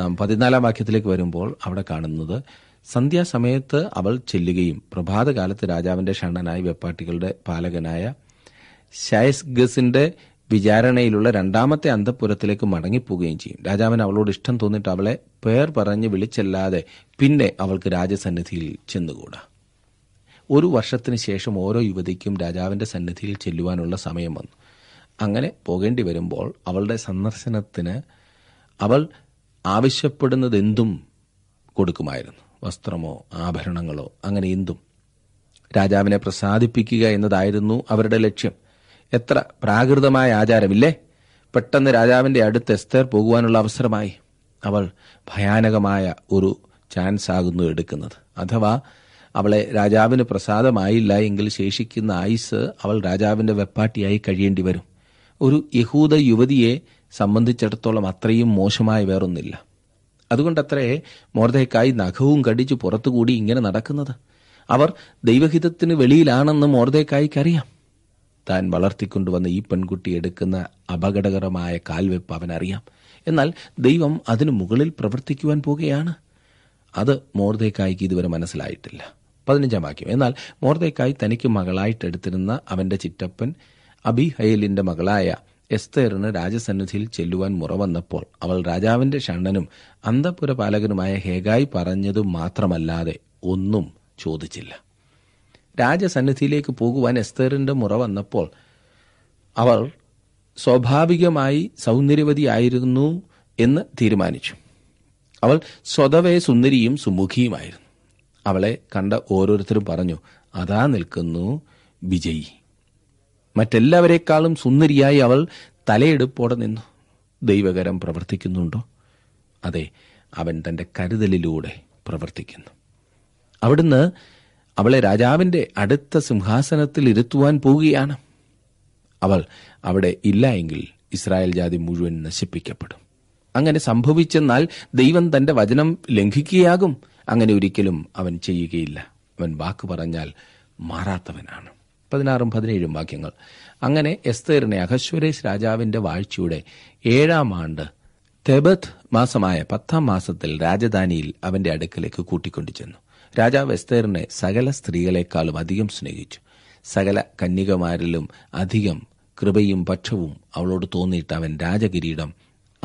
നാം പതിനാലാം വാക്യത്തിലേക്ക് വരുമ്പോൾ അവിടെ കാണുന്നത് സന്ധ്യാസമയത്ത് അവൾ ചെല്ലുകയും പ്രഭാതകാലത്ത് രാജാവിന്റെ ഷണ്ണനായ വെപ്പാട്ടികളുടെ പാലകനായ ഷയസ്ഗസിന്റെ വിചാരണയിലുള്ള രണ്ടാമത്തെ അന്തപുരത്തിലേക്ക് മടങ്ങിപ്പോവുകയും ചെയ്യും രാജാവിന് അവളോട് ഇഷ്ടം തോന്നിയിട്ട് അവളെ പേർ പറഞ്ഞ് വിളിച്ചല്ലാതെ പിന്നെ അവൾക്ക് രാജസന്നിധിയിൽ ചെന്നുകൂടാ ഒരു വർഷത്തിന് ശേഷം ഓരോ യുവതിക്കും രാജാവിന്റെ സന്നിധിയിൽ ചെല്ലുവാനുള്ള സമയം വന്നു അങ്ങനെ പോകേണ്ടി വരുമ്പോൾ അവളുടെ സന്ദർശനത്തിന് അവൾ ആവശ്യപ്പെടുന്നത് എന്തും കൊടുക്കുമായിരുന്നു വസ്ത്രമോ ആഭരണങ്ങളോ അങ്ങനെ എന്തും രാജാവിനെ പ്രസാദിപ്പിക്കുക എന്നതായിരുന്നു അവരുടെ ലക്ഷ്യം എത്ര പ്രാകൃതമായ ആചാരമില്ലേ പെട്ടെന്ന് രാജാവിൻ്റെ അടുത്ത് എസ്തർ പോകുവാനുള്ള അവസരമായി അവൾ ഭയാനകമായ ഒരു ചാൻസ് ആകുന്നു എടുക്കുന്നത് അഥവാ അവളെ രാജാവിന് പ്രസാദമായില്ല എങ്കിൽ ശേഷിക്കുന്ന ആയിസ് അവൾ രാജാവിൻ്റെ വെപ്പാട്ടിയായി കഴിയേണ്ടി വരും ഒരു യഹൂദ യുവതിയെ സംബന്ധിച്ചിടത്തോളം അത്രയും മോശമായ വേറൊന്നില്ല അതുകൊണ്ടത്രേ മോർദേക്കായി നഖവും കടിച്ചു പുറത്തുകൂടി ഇങ്ങനെ നടക്കുന്നത് അവർ ദൈവഹിതത്തിന് വെളിയിലാണെന്ന് മോർദയ്ക്കായിക്ക് അറിയാം താൻ വളർത്തിക്കൊണ്ടുവന്ന ഈ പെൺകുട്ടി എടുക്കുന്ന അപകടകരമായ കാൽവെപ്പ് അവനറിയാം എന്നാൽ ദൈവം അതിനു മുകളിൽ പ്രവർത്തിക്കുവാൻ പോകുകയാണ് അത് മോർദയ്ക്കായിക്ക് ഇതുവരെ മനസ്സിലായിട്ടില്ല പതിനഞ്ചാം വാക്യം എന്നാൽ മോർദേക്കായി തനിക്ക് മകളായിട്ടെടുത്തിരുന്ന അവന്റെ ചിറ്റപ്പൻ അബിഹയലിന്റെ മകളായ എസ്തേറിന് രാജസന്നിധിയിൽ ചെല്ലുവാൻ മുറവന്നപ്പോൾ അവൾ രാജാവിന്റെ ഷണ്ണനും അന്തപുര പാലകനുമായ ഹേഗായി പറഞ്ഞതു മാത്രമല്ലാതെ ഒന്നും ചോദിച്ചില്ല രാജസന്നിധിയിലേക്ക് പോകുവാൻ എസ്തേറിന്റെ മുറ വന്നപ്പോൾ അവൾ സ്വാഭാവികമായി സൗന്ദര്യവതിയായിരുന്നു എന്ന് തീരുമാനിച്ചു അവൾ സ്വതവേ സുന്ദരിയും സുമുഖിയുമായിരുന്നു അവളെ കണ്ട ഓരോരുത്തരും പറഞ്ഞു അതാ നിൽക്കുന്നു വിജയി മറ്റെല്ലാവരെക്കാളും സുന്ദരിയായി അവൾ തലയെടുപ്പോടെ നിന്നു ദൈവകരം പ്രവർത്തിക്കുന്നുണ്ടോ അതെ അവൻ തൻ്റെ കരുതലിലൂടെ പ്രവർത്തിക്കുന്നു അവിടുന്ന് അവളെ രാജാവിൻ്റെ അടുത്ത സിംഹാസനത്തിൽ ഇരുത്തുവാൻ പോവുകയാണ് അവൾ അവിടെ ഇല്ല എങ്കിൽ ഇസ്രായേൽ ജാതി മുഴുവൻ നശിപ്പിക്കപ്പെടും അങ്ങനെ സംഭവിച്ചെന്നാൽ ദൈവം തന്റെ വചനം ലംഘിക്കുകയാകും അങ്ങനെ ഒരിക്കലും അവൻ ചെയ്യുകയില്ല അവൻ വാക്ക് പറഞ്ഞാൽ മാറാത്തവനാണ് പതിനാറും പതിനേഴും വാക്യങ്ങൾ അങ്ങനെ എസ്തേറിനെ അഹശ്വരേഷ് രാജാവിന്റെ വാഴ്ചയുടെ ഏഴാം ആണ്ട് തെബത്ത് മാസമായ പത്താം മാസത്തിൽ രാജധാനിയിൽ അവന്റെ അടുക്കലേക്ക് കൂട്ടിക്കൊണ്ടു രാജാവ് എസ്തേറിനെ സകല സ്ത്രീകളെക്കാളും അധികം സ്നേഹിച്ചു സകല കന്യകമാരിലും അധികം കൃപയും പക്ഷവും അവളോട് തോന്നിയിട്ട് അവൻ രാജകിരീടം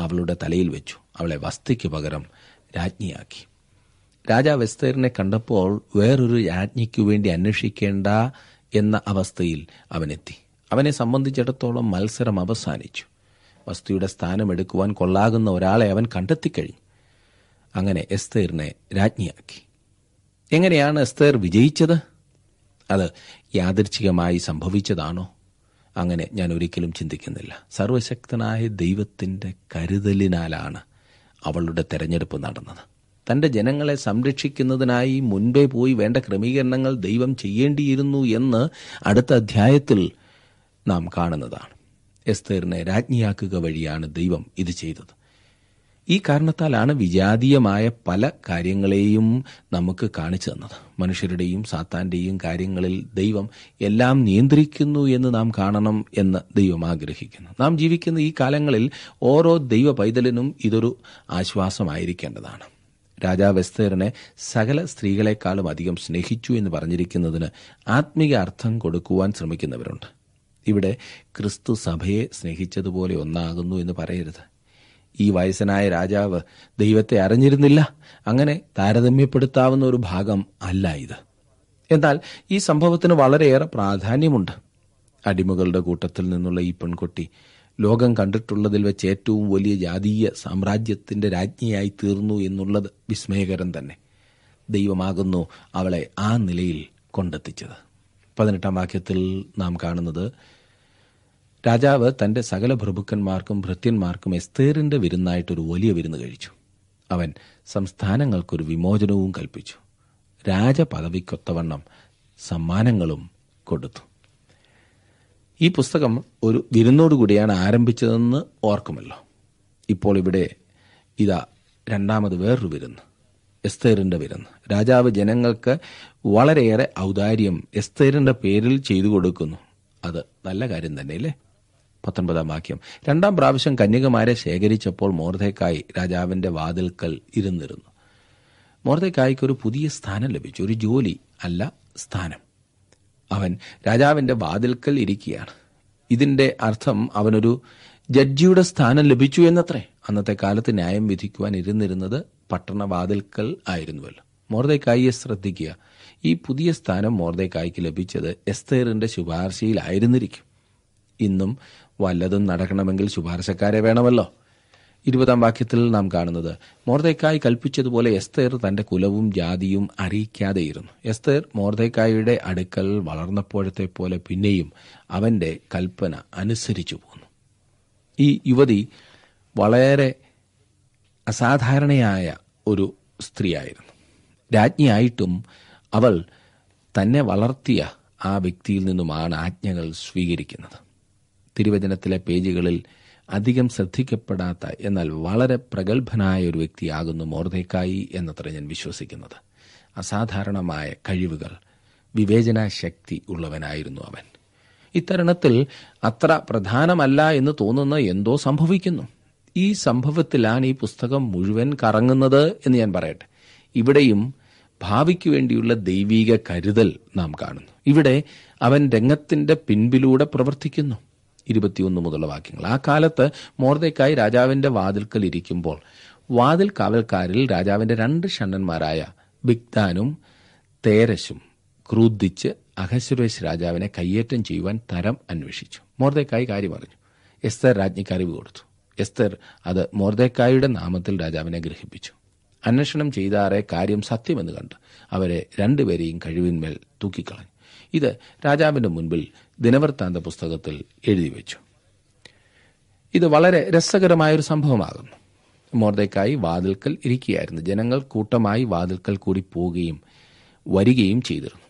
അവളുടെ തലയിൽ വെച്ചു അവളെ വസ്തിക്ക് പകരം രാജ്ഞിയാക്കി രാജാവ് എസ്തേറിനെ കണ്ടപ്പോൾ വേറൊരു രാജ്ഞിക്കു വേണ്ടി അന്വേഷിക്കേണ്ട എന്ന അവസ്ഥയിൽ അവനെത്തി അവനെ സംബന്ധിച്ചിടത്തോളം മത്സരം അവസാനിച്ചു വസ്തുയുടെ സ്ഥാനമെടുക്കുവാൻ കൊള്ളാകുന്ന ഒരാളെ അവൻ കണ്ടെത്തിക്കഴിഞ്ഞു അങ്ങനെ എസ്തേറിനെ രാജ്ഞിയാക്കി എങ്ങനെയാണ് എസ്തേർ വിജയിച്ചത് അത് യാദർച്ഛികമായി സംഭവിച്ചതാണോ അങ്ങനെ ഞാൻ ഒരിക്കലും ചിന്തിക്കുന്നില്ല സർവശക്തനായ ദൈവത്തിൻ്റെ കരുതലിനാലാണ് അവളുടെ തെരഞ്ഞെടുപ്പ് നടന്നത് തൻ്റെ ജനങ്ങളെ സംരക്ഷിക്കുന്നതിനായി മുൻപേ പോയി വേണ്ട ക്രമീകരണങ്ങൾ ദൈവം ചെയ്യേണ്ടിയിരുന്നു എന്ന് അടുത്ത അധ്യായത്തിൽ നാം കാണുന്നതാണ് എസ്തേറിനെ രാജ്ഞിയാക്കുക വഴിയാണ് ദൈവം ഇത് ചെയ്തത് ഈ കാരണത്താലാണ് വിജാതീയമായ പല കാര്യങ്ങളെയും നമുക്ക് കാണിച്ചു തന്നത് മനുഷ്യരുടെയും സാത്താന്റെയും കാര്യങ്ങളിൽ ദൈവം എല്ലാം നിയന്ത്രിക്കുന്നു എന്ന് നാം കാണണം എന്ന് ദൈവം ആഗ്രഹിക്കുന്നു നാം ജീവിക്കുന്ന ഈ കാലങ്ങളിൽ ഓരോ ദൈവ പൈതലിനും ഇതൊരു ആശ്വാസമായിരിക്കേണ്ടതാണ് രാജാവ് എസ്തേറിനെ സകല സ്ത്രീകളെക്കാളും അധികം സ്നേഹിച്ചു എന്ന് പറഞ്ഞിരിക്കുന്നതിന് ആത്മീയ അർത്ഥം കൊടുക്കുവാൻ ശ്രമിക്കുന്നവരുണ്ട് ഇവിടെ ക്രിസ്തു സഭയെ സ്നേഹിച്ചതുപോലെ ഒന്നാകുന്നു എന്ന് പറയരുത് ഈ വയസ്സനായ രാജാവ് ദൈവത്തെ അറിഞ്ഞിരുന്നില്ല അങ്ങനെ താരതമ്യപ്പെടുത്താവുന്ന ഒരു ഭാഗം അല്ല ഇത് എന്നാൽ ഈ സംഭവത്തിന് വളരെയേറെ പ്രാധാന്യമുണ്ട് അടിമകളുടെ കൂട്ടത്തിൽ നിന്നുള്ള ഈ പെൺകുട്ടി ലോകം കണ്ടിട്ടുള്ളതിൽ വെച്ച് ഏറ്റവും വലിയ ജാതീയ സാമ്രാജ്യത്തിന്റെ രാജ്ഞിയായി തീർന്നു എന്നുള്ളത് വിസ്മയകരം തന്നെ ദൈവമാകുന്നു അവളെ ആ നിലയിൽ കൊണ്ടെത്തിച്ചത് പതിനെട്ടാം വാക്യത്തിൽ നാം കാണുന്നത് രാജാവ് തന്റെ സകല പ്രഭുക്കന്മാർക്കും ഭൃത്യന്മാർക്കും എസ്തേറിന്റെ വിരുന്നായിട്ടൊരു വലിയ വിരുന്ന് കഴിച്ചു അവൻ സംസ്ഥാനങ്ങൾക്കൊരു വിമോചനവും കൽപ്പിച്ചു രാജപദവിക്കൊത്തവണ്ണം സമ്മാനങ്ങളും കൊടുത്തു ഈ പുസ്തകം ഒരു വിരുന്നോടുകൂടിയാണ് ആരംഭിച്ചതെന്ന് ഓർക്കുമല്ലോ ഇപ്പോൾ ഇവിടെ ഇതാ രണ്ടാമത് വേറൊരു വിരുന്ന് എസ്തേറിന്റെ വിരുന്ന് രാജാവ് ജനങ്ങൾക്ക് വളരെയേറെ ഔദാര്യം എസ്തേറിന്റെ പേരിൽ ചെയ്തു കൊടുക്കുന്നു അത് നല്ല കാര്യം അല്ലേ പത്തൊൻപതാം വാക്യം രണ്ടാം പ്രാവശ്യം കന്യകമാരെ ശേഖരിച്ചപ്പോൾ മോർദേക്കായി രാജാവിന്റെ വാതിൽക്കൽ ഇരുന്നിരുന്നു മോർദേക്കായ്ക്ക് ഒരു പുതിയ സ്ഥാനം ലഭിച്ചു ഒരു ജോലി അല്ല സ്ഥാനം അവൻ രാജാവിന്റെ വാതിൽക്കൽ ഇരിക്കുകയാണ് ഇതിന്റെ അർത്ഥം അവനൊരു ജഡ്ജിയുടെ സ്ഥാനം ലഭിച്ചു എന്നത്രേ അന്നത്തെ കാലത്ത് ന്യായം വിധിക്കുവാൻ ഇരുന്നിരുന്നത് പട്ടണവാതിൽക്കൽ ആയിരുന്നുവല്ലോ മോർദേക്കായിയെ ശ്രദ്ധിക്കുക ഈ പുതിയ സ്ഥാനം മോർദേക്കായിക്ക് ലഭിച്ചത് എസ്തേറിന്റെ ശുപാർശയിലായിരുന്നിരിക്കും ഇന്നും വല്ലതും നടക്കണമെങ്കിൽ ശുപാർശക്കാരെ വേണമല്ലോ ഇരുപതാം വാക്യത്തിൽ നാം കാണുന്നത് മോർദൈക്കായി കൽപ്പിച്ചതുപോലെ എസ്തേർ തന്റെ കുലവും ജാതിയും അറിയിക്കാതെയിരുന്നു എസ്തേർ മോർദൈക്കായുടെ അടുക്കൽ വളർന്നപ്പോഴത്തെ പോലെ പിന്നെയും അവന്റെ കൽപ്പന അനുസരിച്ചു പോന്നു ഈ യുവതി വളരെ അസാധാരണയായ ഒരു സ്ത്രീയായിരുന്നു രാജ്ഞിയായിട്ടും അവൾ തന്നെ വളർത്തിയ ആ വ്യക്തിയിൽ നിന്നുമാണ് ആജ്ഞകൾ സ്വീകരിക്കുന്നത് തിരുവചനത്തിലെ പേജുകളിൽ അധികം ശ്രദ്ധിക്കപ്പെടാത്ത എന്നാൽ വളരെ പ്രഗത്ഭനായ ഒരു വ്യക്തിയാകുന്നു മോർദേക്കായി എന്നത്ര ഞാൻ വിശ്വസിക്കുന്നത് അസാധാരണമായ കഴിവുകൾ വിവേചന ശക്തി ഉള്ളവനായിരുന്നു അവൻ ഇത്തരണത്തിൽ അത്ര പ്രധാനമല്ല എന്ന് തോന്നുന്ന എന്തോ സംഭവിക്കുന്നു ഈ സംഭവത്തിലാണ് ഈ പുസ്തകം മുഴുവൻ കറങ്ങുന്നത് എന്ന് ഞാൻ പറയട്ടെ ഇവിടെയും ഭാവിക്ക് വേണ്ടിയുള്ള ദൈവീക കരുതൽ നാം കാണുന്നു ഇവിടെ അവൻ രംഗത്തിന്റെ പിൻപിലൂടെ പ്രവർത്തിക്കുന്നു ഇരുപത്തിയൊന്ന് മുതലുള്ള വാക്യങ്ങൾ ആ കാലത്ത് മോർദയ്ക്കായി രാജാവിന്റെ വാതിൽക്കൽ ഇരിക്കുമ്പോൾ വാതിൽ കാവൽക്കാരിൽ രാജാവിന്റെ രണ്ട് ഷണ്ണന്മാരായ ബിഗ്ദാനും തേരശും ക്രൂദ്ധിച്ച് അഹസുരേഷ് രാജാവിനെ കയ്യേറ്റം ചെയ്യുവാൻ തരം അന്വേഷിച്ചു മോർദയ്ക്കായി കാര്യം പറഞ്ഞു എസ്തർ രാജ്ഞിക്ക് അറിവ് കൊടുത്തു എസ്തർ അത് മോർദയ്ക്കായുടെ നാമത്തിൽ രാജാവിനെ ഗ്രഹിപ്പിച്ചു അന്വേഷണം ചെയ്താറെ കാര്യം സത്യമെന്ന് കണ്ട് അവരെ രണ്ടുപേരെയും കഴിവിന്മേൽ തൂക്കിക്കളഞ്ഞു ഇത് രാജാവിന്റെ മുൻപിൽ ദിനവൃത്താന്ത പുസ്തകത്തിൽ എഴുതി വെച്ചു ഇത് വളരെ രസകരമായൊരു സംഭവമാകുന്നു മോർദയ്ക്കായി വാതിൽക്കൽ ഇരിക്കുകയായിരുന്നു ജനങ്ങൾ കൂട്ടമായി വാതിൽക്കൽ കൂടി പോവുകയും വരികയും ചെയ്തിരുന്നു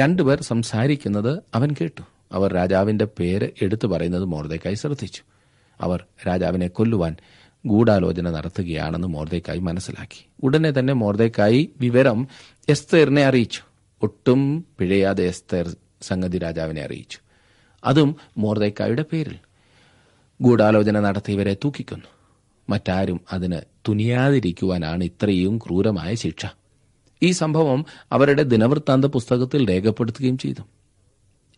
രണ്ടുപേർ സംസാരിക്കുന്നത് അവൻ കേട്ടു അവർ രാജാവിന്റെ പേര് എടുത്തു പറയുന്നത് മോർദയ്ക്കായി ശ്രദ്ധിച്ചു അവർ രാജാവിനെ കൊല്ലുവാൻ ഗൂഢാലോചന നടത്തുകയാണെന്ന് മോർദയ്ക്കായി മനസ്സിലാക്കി ഉടനെ തന്നെ മോർദയ്ക്കായി വിവരം എസ്തേറിനെ അറിയിച്ചു ഒട്ടും പിഴയാതെ എസ്തർ സംഗതി രാജാവിനെ അറിയിച്ചു അതും മോർദയ്ക്കായുടെ പേരിൽ ഗൂഢാലോചന നടത്തിയവരെ തൂക്കിക്കൊന്നു മറ്റാരും അതിന് തുനിയാതിരിക്കുവാനാണ് ഇത്രയും ക്രൂരമായ ശിക്ഷ ഈ സംഭവം അവരുടെ ദിനവൃത്താന്ത പുസ്തകത്തിൽ രേഖപ്പെടുത്തുകയും ചെയ്തു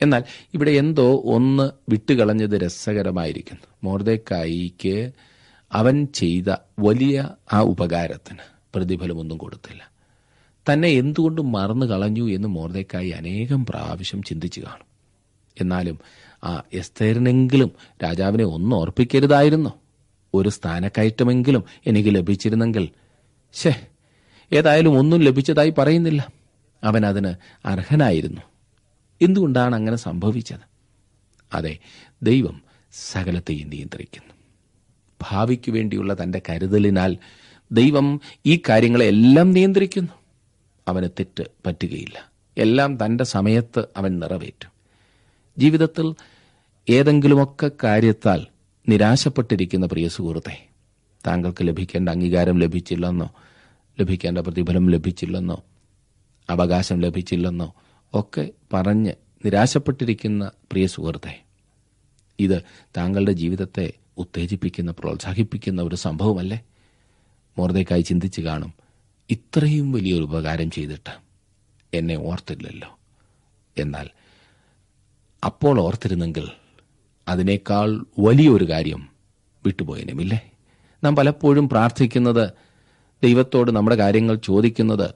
എന്നാൽ ഇവിടെ എന്തോ ഒന്ന് വിട്ടുകളഞ്ഞത് രസകരമായിരിക്കുന്നു മോർദക്കായിക്ക് അവൻ ചെയ്ത വലിയ ആ ഉപകാരത്തിന് പ്രതിഫലമൊന്നും കൊടുത്തില്ല തന്നെ എന്തുകൊണ്ട് മറന്നു കളഞ്ഞു എന്ന് മോർദേക്കായി അനേകം പ്രാവശ്യം ചിന്തിച്ചു കാണും എന്നാലും ആ എസ്തേരനെങ്കിലും രാജാവിനെ ഒന്നും ഓർപ്പിക്കരുതായിരുന്നോ ഒരു സ്ഥാനക്കയറ്റമെങ്കിലും എനിക്ക് ലഭിച്ചിരുന്നെങ്കിൽ ഷേ ഏതായാലും ഒന്നും ലഭിച്ചതായി പറയുന്നില്ല അവൻ അതിന് അർഹനായിരുന്നു എന്തുകൊണ്ടാണ് അങ്ങനെ സംഭവിച്ചത് അതെ ദൈവം സകലത്തെയും നിയന്ത്രിക്കുന്നു ഭാവിക്കു വേണ്ടിയുള്ള തന്റെ കരുതലിനാൽ ദൈവം ഈ കാര്യങ്ങളെല്ലാം നിയന്ത്രിക്കുന്നു അവന് തെറ്റ് പറ്റുകയില്ല എല്ലാം തൻ്റെ സമയത്ത് അവൻ നിറവേറ്റും ജീവിതത്തിൽ ഏതെങ്കിലുമൊക്കെ കാര്യത്താൽ നിരാശപ്പെട്ടിരിക്കുന്ന പ്രിയ സുഹൃത്തെ താങ്കൾക്ക് ലഭിക്കേണ്ട അംഗീകാരം ലഭിച്ചില്ലെന്നോ ലഭിക്കേണ്ട പ്രതിഫലം ലഭിച്ചില്ലെന്നോ അവകാശം ലഭിച്ചില്ലെന്നോ ഒക്കെ പറഞ്ഞ് നിരാശപ്പെട്ടിരിക്കുന്ന പ്രിയ സുഹൃത്തെ ഇത് താങ്കളുടെ ജീവിതത്തെ ഉത്തേജിപ്പിക്കുന്ന പ്രോത്സാഹിപ്പിക്കുന്ന ഒരു സംഭവമല്ലേ മോർദേക്കായി ചിന്തിച്ചു കാണും ഇത്രയും വലിയൊരു ഉപകാരം ചെയ്തിട്ട് എന്നെ ഓർത്തില്ലല്ലോ എന്നാൽ അപ്പോൾ ഓർത്തിരുന്നെങ്കിൽ അതിനേക്കാൾ വലിയൊരു കാര്യം വിട്ടുപോയനുമില്ലേ നാം പലപ്പോഴും പ്രാർത്ഥിക്കുന്നത് ദൈവത്തോട് നമ്മുടെ കാര്യങ്ങൾ ചോദിക്കുന്നത്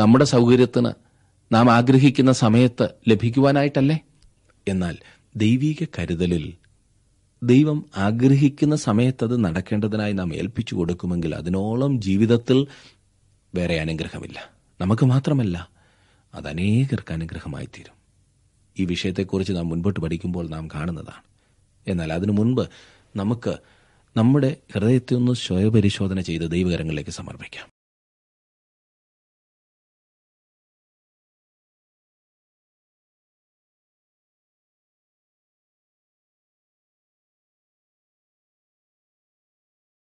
നമ്മുടെ സൗകര്യത്തിന് നാം ആഗ്രഹിക്കുന്ന സമയത്ത് ലഭിക്കുവാനായിട്ടല്ലേ എന്നാൽ ദൈവിക കരുതലിൽ ദൈവം ആഗ്രഹിക്കുന്ന സമയത്ത് അത് നടക്കേണ്ടതിനായി നാം ഏൽപ്പിച്ചു കൊടുക്കുമെങ്കിൽ അതിനോളം ജീവിതത്തിൽ വേറെ അനുഗ്രഹമില്ല നമുക്ക് മാത്രമല്ല അത് അനേകർക്ക് അനുഗ്രഹമായി തീരും ഈ വിഷയത്തെക്കുറിച്ച് നാം മുൻപോട്ട് പഠിക്കുമ്പോൾ നാം കാണുന്നതാണ് എന്നാൽ അതിനു മുൻപ് നമുക്ക് നമ്മുടെ ഹൃദയത്തെ ഒന്ന് സ്വയപരിശോധന ചെയ്ത് ദൈവകരങ്ങളിലേക്ക് സമർപ്പിക്കാം